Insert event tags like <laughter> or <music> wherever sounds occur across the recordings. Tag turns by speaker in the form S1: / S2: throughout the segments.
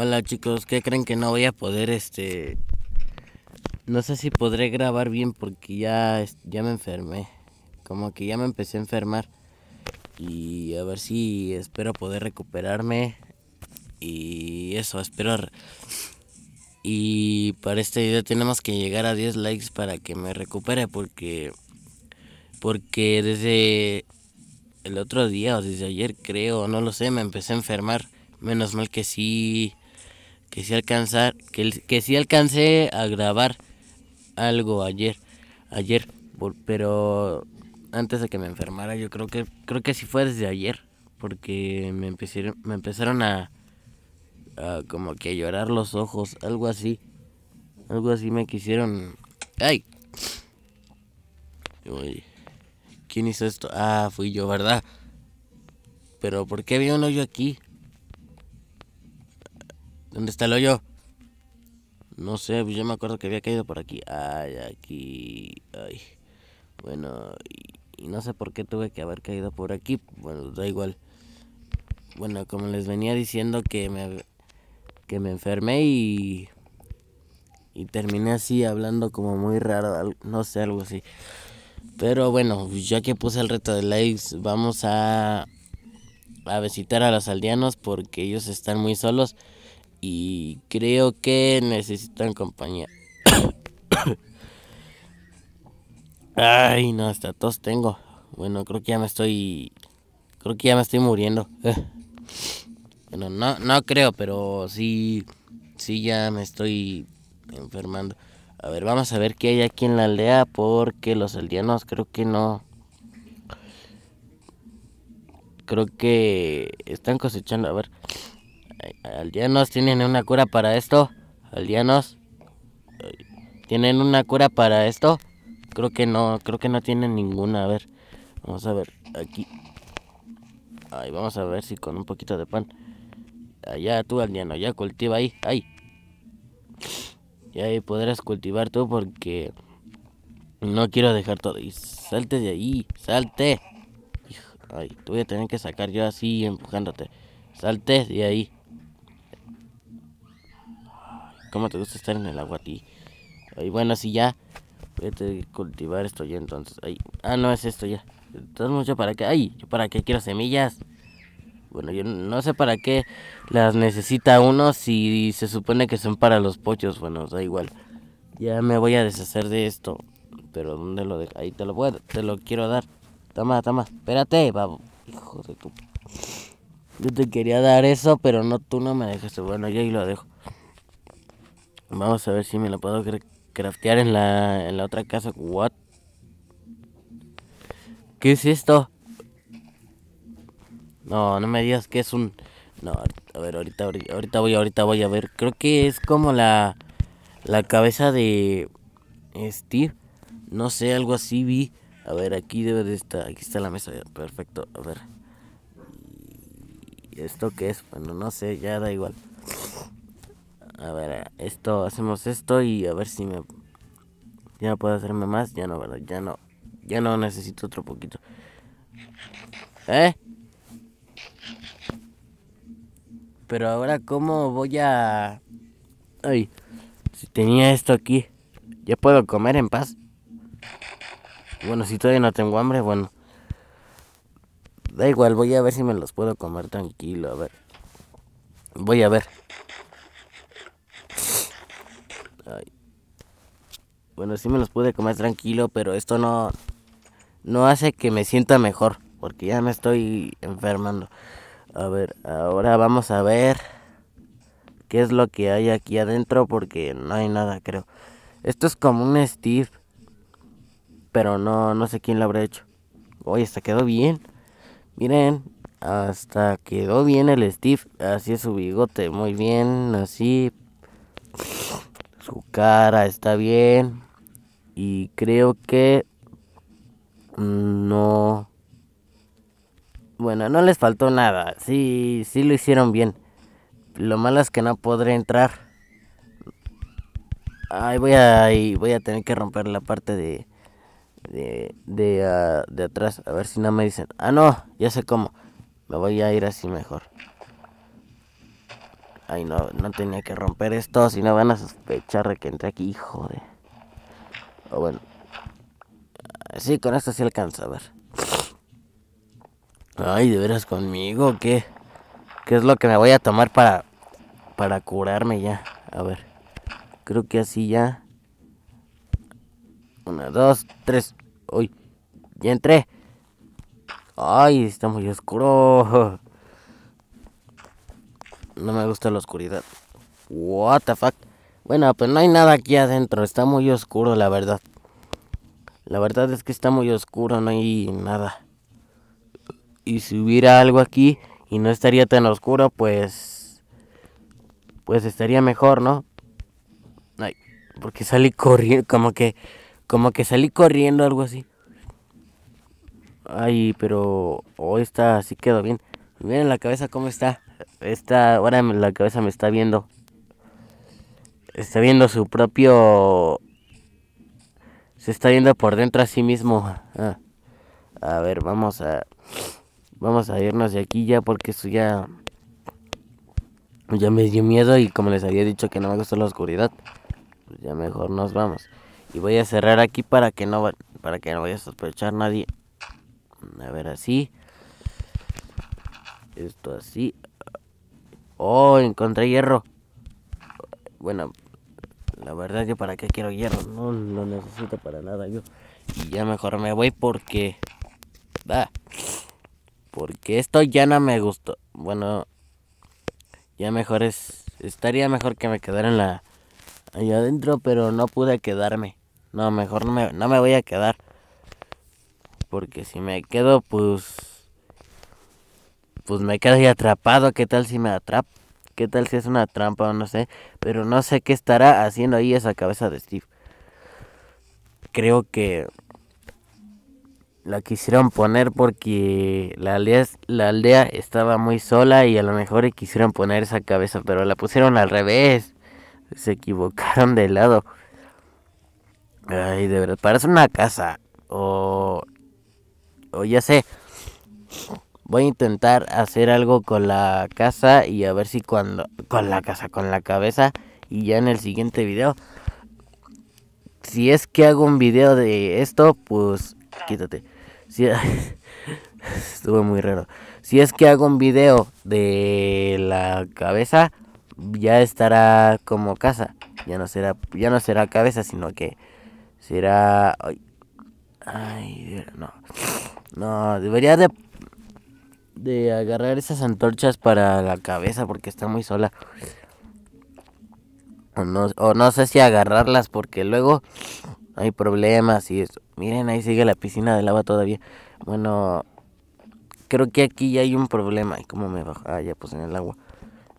S1: Hola chicos, ¿qué creen que no voy a poder este no sé si podré grabar bien porque ya ya me enfermé. Como que ya me empecé a enfermar y a ver si espero poder recuperarme y eso, espero y para este video tenemos que llegar a 10 likes para que me recupere porque porque desde el otro día o desde ayer creo, no lo sé, me empecé a enfermar. Menos mal que sí que sí alcanzar que, que sí alcancé a grabar algo ayer ayer pero antes de que me enfermara yo creo que creo que sí fue desde ayer porque me empezaron me empezaron a, como que a llorar los ojos algo así algo así me quisieron ay quién hizo esto ah fui yo verdad pero por qué había un hoyo aquí ¿Dónde está el hoyo? No sé, pues yo me acuerdo que había caído por aquí. Ay, aquí. Ay. Bueno, y, no sé por qué tuve que haber caído por aquí. Bueno, da igual. Bueno, como les venía diciendo que me, que me enfermé y, y terminé así hablando como muy raro, no sé, algo así. Pero bueno, pues ya que puse el reto de likes, vamos a, a visitar a los aldeanos porque ellos están muy solos y creo que necesitan compañía. Ay, no, hasta tos tengo. Bueno, creo que ya me estoy. Creo que ya me estoy muriendo. Bueno, no, no creo, pero sí. Sí, ya me estoy enfermando. A ver, vamos a ver qué hay aquí en la aldea. Porque los aldeanos creo que no. Creo que están cosechando. A ver aldeanos tienen una cura para esto. Aldeanos eh, tienen una cura para esto. Creo que no, creo que no tienen ninguna. A ver, vamos a ver aquí. Ahí vamos a ver si con un poquito de pan. Allá tú, aldeano, ya cultiva ahí, ahí. Y ahí podrás cultivar tú porque no quiero dejar todo. Y salte de ahí, salte. Ay, te voy a tener que sacar yo así empujándote. Salte de ahí. ¿Cómo te gusta estar en el agua a ti? Y bueno, si ya. Voy a cultivar esto ya entonces. Ah, no, es esto ya. Entonces, mucho para qué. Ay, yo para qué quiero semillas. Bueno, yo no sé para qué las necesita uno si se supone que son para los pochos. Bueno, da igual. Ya me voy a deshacer de esto. Pero ¿dónde lo dejo? Ahí te lo puedo, te lo quiero dar. Toma, toma. Espérate, babo. Hijo de tu. Yo te quería dar eso, pero no, tú no me dejaste. Bueno, yo ahí lo dejo. Vamos a ver si me lo puedo craftear en la, en la otra casa. What? ¿Qué es esto? No, no me digas que es un... No, a ver, ahorita, ahorita, voy, ahorita voy a ver. Creo que es como la, la cabeza de Steve. No sé, algo así vi. A ver, aquí debe de estar. Aquí está la mesa. Perfecto, a ver. ¿Y ¿Esto qué es? Bueno, no sé, ya da igual a ver, eh, esto, hacemos esto y a ver si me... Ya puedo hacerme más, ya no, ¿verdad? Ya no, ya no necesito otro poquito. ¿Eh? Pero ahora, ¿cómo voy a...? Ay, si tenía esto aquí, ¿ya puedo comer en paz? Bueno, si todavía no tengo hambre, bueno. Da igual, voy a ver si me los puedo comer tranquilo, a ver. Voy a ver. Bueno, sí me los pude comer tranquilo, pero esto no, no hace que me sienta mejor, porque ya me estoy enfermando. A ver, ahora vamos a ver qué es lo que hay aquí adentro, porque no hay nada, creo. Esto es como un Steve, pero no, no sé quién lo habrá hecho. Oye, hasta quedó bien. Miren, hasta quedó bien el Steve. Así es su bigote, muy bien, así. Su cara está bien. Y creo que... No... Bueno, no les faltó nada. Sí, sí lo hicieron bien. Lo malo es que no podré entrar. ahí voy a, voy a tener que romper la parte de... De, ah, de atrás. A ver si no me dicen. Ah, no, ya sé cómo. Me voy a ir así mejor. Ay, no, no tenía que romper esto, si no van a sospechar de que entré aquí, hijo de... bueno. Sí, con esto sí alcanza, a ver. Ay, de veras conmigo, ¿qué? ¿Qué es lo que me voy a tomar para... Para curarme ya? A ver. Creo que así ya... Una, dos, tres. Uy, ya entré. Ay, está muy oscuro no me gusta la oscuridad. What the fuck. Bueno, pues no hay nada aquí adentro, está muy oscuro la verdad. La verdad es que está muy oscuro, no hay nada. Y si hubiera algo aquí y no estaría tan oscuro, pues... Pues estaría mejor, ¿no? Ay, porque salí corriendo, como que... Como que salí corriendo, algo así. Ay, pero... hoy está, así quedó bien. Miren la cabeza cómo está ahora la cabeza me está viendo. Está viendo su propio... Se está viendo por dentro a sí mismo. Ah, a ver, vamos a... Vamos a irnos de aquí ya porque eso ya... Ya me dio miedo y como les había dicho que no me gusta la oscuridad. Pues ya mejor nos vamos. Y voy a cerrar aquí para que no, para que no vaya a sospechar nadie. A ver, así. Esto así. Oh, encontré hierro. Bueno, la verdad que para qué quiero hierro. No lo necesito para nada yo. Y ya mejor me voy porque... Va. Porque esto ya no me gustó. Bueno, ya mejor es... Estaría mejor que me quedara en la... Allá adentro, pero no pude quedarme. No, mejor me, no me voy a quedar. Porque si me quedo, pues pues me quedo ahí atrapado, ¿qué tal si me atrapa? ¿Qué tal si es una trampa o no sé? Pero no sé qué estará haciendo ahí esa cabeza de Steve. Creo que la quisieron poner porque la aldea, la aldea estaba muy sola y a lo mejor quisieron poner esa cabeza, pero la pusieron al revés. Se equivocaron de lado. Ay, de verdad, parece una casa. O. O ya sé voy a intentar hacer algo con la casa y a ver si cuando... Con la casa, con la cabeza. Y ya en el siguiente video. Si es que hago un video de esto, pues quítate. Si, <laughs> estuvo muy raro. Si es que hago un video de la cabeza, ya estará como casa. Ya no será, ya no será cabeza, sino que será. ay no. No, debería de de agarrar esas antorchas para la cabeza porque está muy sola. O no, sé si agarrarlas porque luego hay problemas y eso. Miren, ahí sigue la piscina de lava todavía. Bueno, creo que aquí ya hay un problema. ¿Y cómo me bajo? Ah, ya, pues en el agua.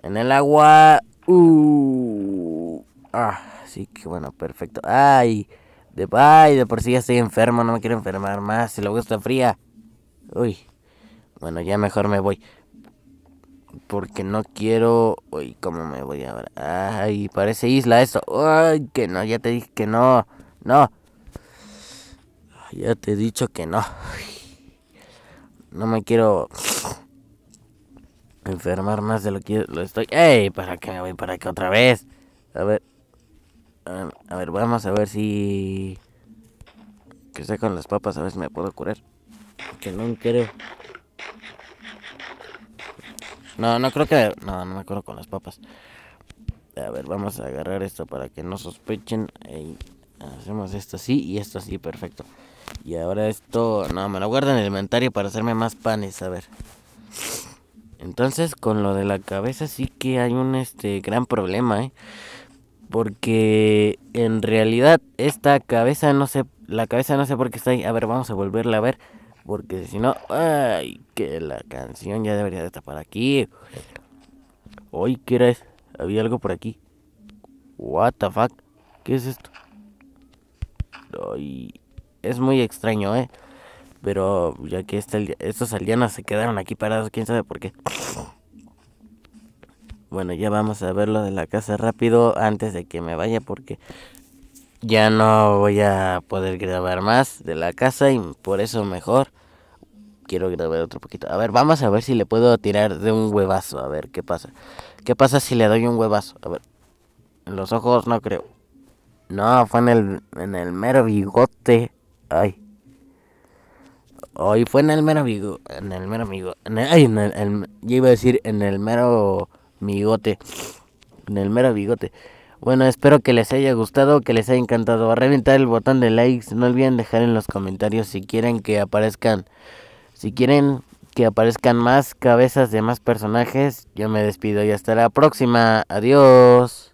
S1: En el agua. Uh. Ah, sí, que bueno, perfecto. Ay, de, ay, de por sí ya estoy enfermo, no me quiero enfermar más. El agua está fría. Uy. Bueno, ya mejor me voy. Porque no quiero... Uy, ¿cómo me voy ahora? Ay, parece isla eso. Ay, que no, ya te dije que no. No. Ya te he dicho que no. No me quiero enfermar más de lo que lo estoy. ¡Ey! ¿Para qué me voy para qué otra vez? A ver. A ver, vamos a ver si. Que sea con las papas, a ver si me puedo curar. Que no quiero no, no creo que. No, no me acuerdo con las papas. A ver, vamos a agarrar esto para que no sospechen. Hacemos esto así y esto así, perfecto. Y ahora esto. No, me lo guardo en el inventario para hacerme más panes. A ver. Entonces, con lo de la cabeza sí que hay un este gran problema, ¿eh? Porque en realidad esta cabeza no sé, la cabeza no sé por qué está ahí. A ver, vamos a volverla a ver porque si no, ay, que la canción ya debería de estar por aquí. Hoy, ¿qué era Había algo por aquí. What the fuck? ¿Qué es esto? es muy extraño, ¿eh? Pero ya que estos aldeanos se quedaron aquí parados, quién sabe por qué. Bueno, ya vamos a ver lo de la casa rápido antes de que me vaya porque ya no voy a poder grabar más de la casa y por eso mejor quiero grabar otro poquito. A ver, vamos a ver si le puedo tirar de un huevazo. A ver, ¿qué pasa? ¿Qué pasa si le doy un huevazo? A ver. En los ojos no creo. No, fue en el, en el mero bigote. Ay. Hoy fue en el mero bigote. En el mero bigote. ay, en el, yo iba a decir en el mero bigote. En el mero bigote. Bueno, espero que les haya gustado, que les haya encantado. A reventar el botón de likes. No olviden dejar en los comentarios si quieren que aparezcan. Si quieren que aparezcan más cabezas de más personajes. Yo me despido y hasta la próxima. Adiós.